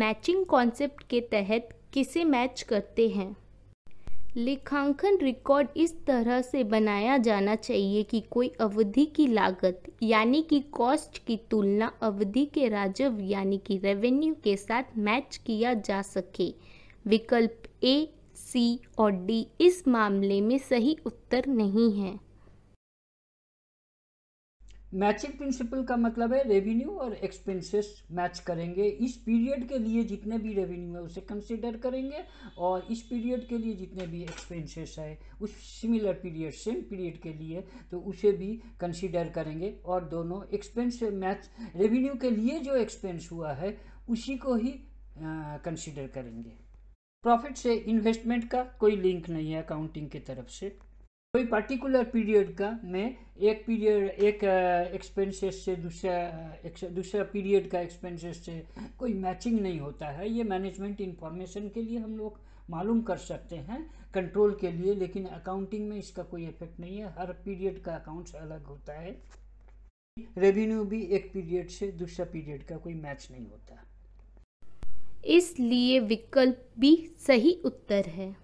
matching concept के तहत किसे मैच करते हैं लेखांकन रिकॉर्ड इस तरह से बनाया जाना चाहिए कि कोई अवधि की लागत यानी कि कॉस्ट की तुलना अवधि के राजव यानी कि रेवेन्यू के साथ मैच किया जा सके विकल्प ए सी और डी इस मामले में सही उत्तर नहीं है मैचिंग प्रिंसिपल का मतलब है रेवेन्यू और एक्सपेंसेस मैच करेंगे इस पीरियड के लिए जितने भी रेवेन्यू है उसे कंसिडर करेंगे और इस पीरियड के लिए जितने भी एक्सपेंसेस है उस सिमिलर पीरियड सेम पीरियड के लिए तो उसे भी कंसिडर करेंगे और दोनों एक्सपेंस मैच रेवेन्यू के लिए जो एक्सपेंस हुआ है उसी को ही कंसिडर करेंगे प्रॉफिट से इन्वेस्टमेंट का कोई लिंक नहीं है अकाउंटिंग की तरफ से कोई पर्टिकुलर पीरियड का मैं एक पीरियड एक एक्सपेंसेस uh, से दूसरा uh, दूसरा पीरियड का एक्सपेंसेस से कोई मैचिंग नहीं होता है ये मैनेजमेंट इन्फॉर्मेशन के लिए हम लोग मालूम कर सकते हैं कंट्रोल के लिए लेकिन अकाउंटिंग में इसका कोई इफेक्ट नहीं है हर पीरियड का अकाउंट्स अलग होता है रेवेन्यू भी एक पीरियड से दूसरा पीरियड का कोई मैच नहीं होता इसलिए विकल्प भी सही उत्तर है